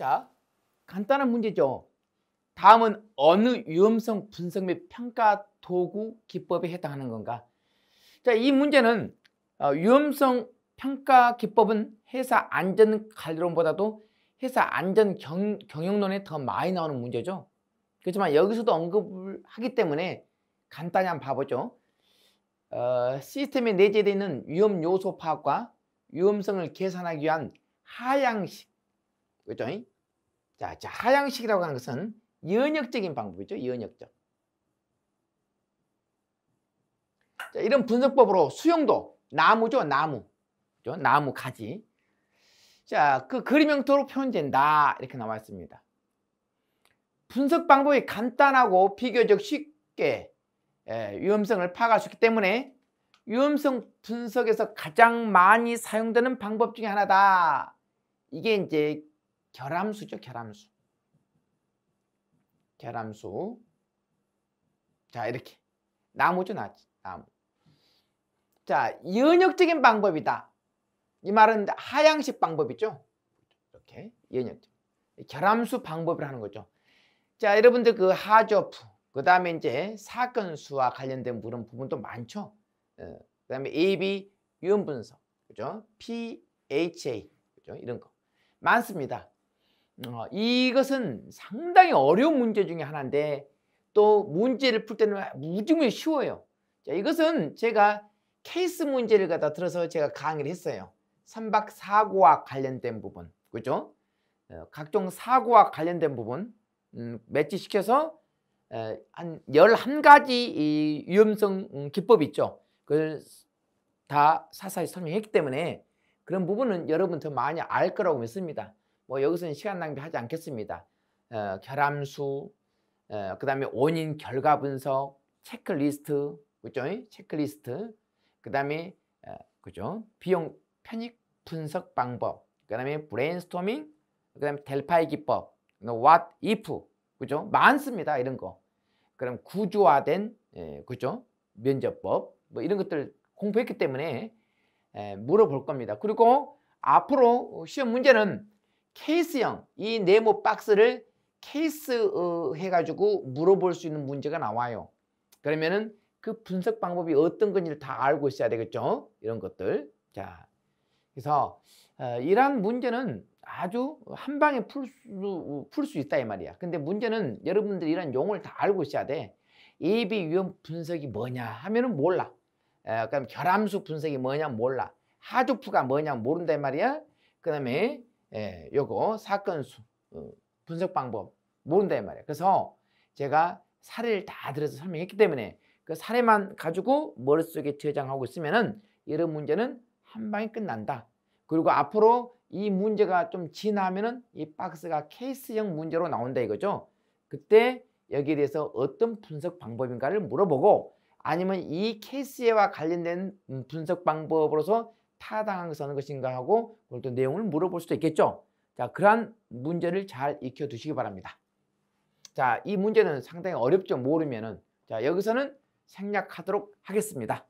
자, 간단한 문제죠. 다음은 어느 위험성 분석 및 평가 도구 기법에 해당하는 건가? 자, 이 문제는 어, 위험성 평가 기법은 회사 안전 관리론보다도 회사 안전 경, 경영론에 더 많이 나오는 문제죠. 그렇지만 여기서도 언급을 하기 때문에 간단히 한번 봐보죠. 어, 시스템에 내재되어 있는 위험 요소 파악과 위험성을 계산하기 위한 하향식 그죠? 자, 자, 하향식이라고 하는 것은 연역적인 방법이죠. 연역적. 자, 이런 분석법으로 수용도 나무죠. 나무. 그죠? 나무 가지. 자, 그 그림 형태로 표현된다. 이렇게 나왔습니다 분석 방법이 간단하고 비교적 쉽게 예, 위험성을 파악할 수 있기 때문에 위험성 분석에서 가장 많이 사용되는 방법 중에 하나다. 이게 이제 결함수죠, 결함수. 결함수. 자, 이렇게. 나무죠, 나지. 나무. 자, 연역적인 방법이다. 이 말은 하향식 방법이죠. 이렇게 연역적. 결함수 방법을 하는 거죠. 자, 여러분들 그 하조프, 그 다음에 이제 사건수와 관련된 그런 부분도 많죠. 어, 그 다음에 AB 유형 분석, 그죠? PHA, 그죠? 이런 거. 많습니다. 어, 이것은 상당히 어려운 문제 중에 하나인데 또 문제를 풀 때는 무지무지 쉬워요. 자, 이것은 제가 케이스 문제를 갖다 들어서 제가 강의를 했어요. 삼박 사고와 관련된 부분, 그죠? 어, 각종 사고와 관련된 부분 음, 매치시켜서 에, 한 11가지 이 위험성 음, 기법 있죠. 그걸 다 사사히 설명했기 때문에 그런 부분은 여러분 더 많이 알 거라고 믿습니다. 뭐 여기서는 시간 낭비하지 않겠습니다. 어, 결함수, 어, 그 다음에 원인 결과 분석, 체크리스트, 그죠? 체크리스트, 그 다음에 어, 그죠? 비용 편익 분석 방법, 그 다음에 브레인스토밍, 그 다음에 델파이 기법, 뭐 what if, 그죠? 많습니다. 이런 거. 그럼 구조화된, 예, 그죠? 면접법, 뭐 이런 것들 공부했기 때문에 예, 물어볼 겁니다. 그리고 앞으로 시험 문제는 케이스형 이 네모 박스를 케이스 어, 해가지고 물어볼 수 있는 문제가 나와요. 그러면은 그 분석 방법이 어떤 건지를 다 알고 있어야 되겠죠. 이런 것들. 자, 그래서 어, 이러한 문제는 아주 한 방에 풀 수 풀 수 있다 이 말이야. 근데 문제는 여러분들이 이런 용어를 다 알고 있어야 돼. AB 위험 분석이 뭐냐 하면은 몰라. 어, 에, 그럼 결함수 분석이 뭐냐 몰라. 하두프가 뭐냐 모른다 이 말이야. 그다음에 예, 요거 사건 수, 어, 분석 방법 모른다 이 말이에요. 그래서 제가 사례를 다 들어서 설명했기 때문에 그 사례만 가지고 머릿속에 저장하고 있으면은 이런 문제는 한 방에 끝난다. 그리고 앞으로 이 문제가 좀 지나면은 이 박스가 케이스형 문제로 나온다 이거죠. 그때 여기에 대해서 어떤 분석 방법인가를 물어보고 아니면 이 케이스와 관련된 음, 분석 방법으로서 타당하게 써는 것인가 하고 그걸 또 내용을 물어볼 수도 있겠죠. 자, 그러한 문제를 잘 익혀 두시기 바랍니다. 자, 이 문제는 상당히 어렵죠. 모르면은. 자, 여기서는 생략하도록 하겠습니다.